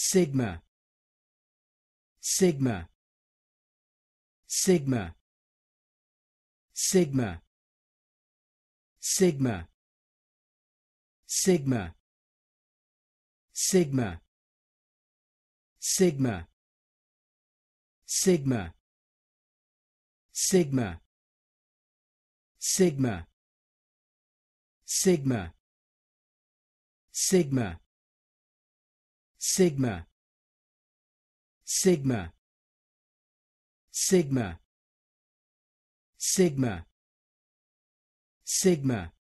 sigma sigma sigma sigma sigma sigma sigma sigma sigma sigma sigma sigma sigma sigma sigma sigma sigma sigma